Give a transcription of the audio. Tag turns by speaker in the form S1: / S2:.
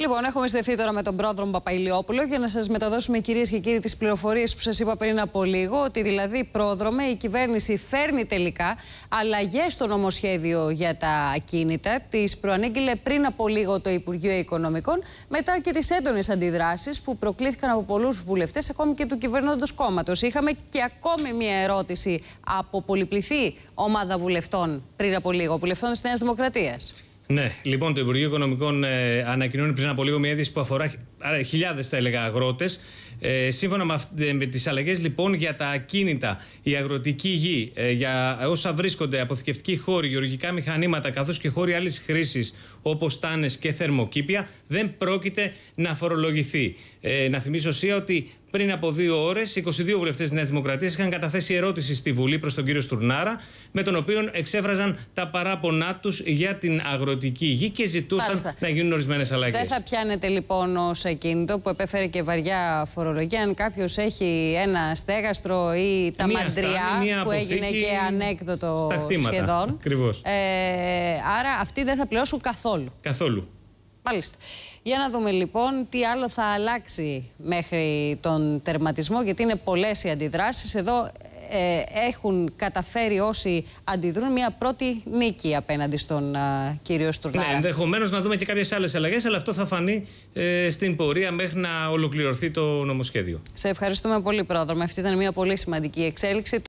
S1: Λοιπόν, έχουμε συνδεθεί τώρα με τον πρόεδρο Παπαϊλιόπουλο για να σας μεταδώσουμε, κυρίες και κύριοι, τις πληροφορίες που σας είπα πριν από λίγο. Ότι δηλαδή, πρόδρομε, η κυβέρνηση φέρνει τελικά αλλαγές στο νομοσχέδιο για τα ακίνητα. Τις προανήγγειλε πριν από λίγο το Υπουργείο Οικονομικών, μετά και τις έντονες αντιδράσεις που προκλήθηκαν από πολλούς βουλευτές, ακόμη και του κυβερνώντος κόμματος. Είχαμε και ακόμη μία ερώτηση από πολυπληθή ομάδα βουλευτών πριν από λίγο, βουλευτών της Νέας Δημοκρατίας.
S2: Ναι, λοιπόν, το Υπουργείο Οικονομικών ε, ανακοινώνει πριν από λίγο μια είδηση που αφορά χιλιάδες, θα έλεγα, αγρότες. Ε, σύμφωνα με, με τις αλλαγές, λοιπόν, για τα ακίνητα, η αγροτική γη, ε, για όσα βρίσκονται, αποθηκευτικοί χώροι, γεωργικά μηχανήματα, καθώς και χώροι άλλης χρήσης, όπως τάνες και θερμοκήπια, δεν πρόκειται να φορολογηθεί. Ε, να θυμίσω, Σία, ότι πριν από δύο ώρες, 22 βουλευτές της Νέας Δημοκρατίας είχαν καταθέσει ερώτηση στη Βουλή προς τον κύριο Στουρνάρα, με τον οποίο εξέφραζαν τα παράπονά τους για την αγροτική αγροτική γη και ζητούσαν να γίνουν ορισμένες αλλαγές. Δεν θα
S1: πιάνετε λοιπόν ως ακίνητο που επέφερε και βαριά φορολογία. Αν κάποιος έχει ένα στέγαστρο ή τα μαντριά που έγινε και ανέκδοτο σχεδόν. Ε, άρα αυτοί δεν θα πληρώσουν καθόλου. Καθόλου. Μάλιστα. Για να δούμε λοιπόν τι άλλο θα αλλάξει μέχρι τον τερματισμό, γιατί είναι πολλές οι αντιδράσεις. Εδώ ε, έχουν καταφέρει όσοι αντιδρούν μια πρώτη νίκη απέναντι στον ε, κύριο Στουρνάρα. Ναι,
S2: ενδεχομένως να δούμε και κάποιες άλλες αλλαγές, αλλά αυτό θα φανεί ε, στην πορεία μέχρι να ολοκληρωθεί το νομοσχέδιο.
S1: Σε ευχαριστούμε πολύ, Πρόεδρο. Αυτή ήταν μια πολύ σημαντική εξέλιξη.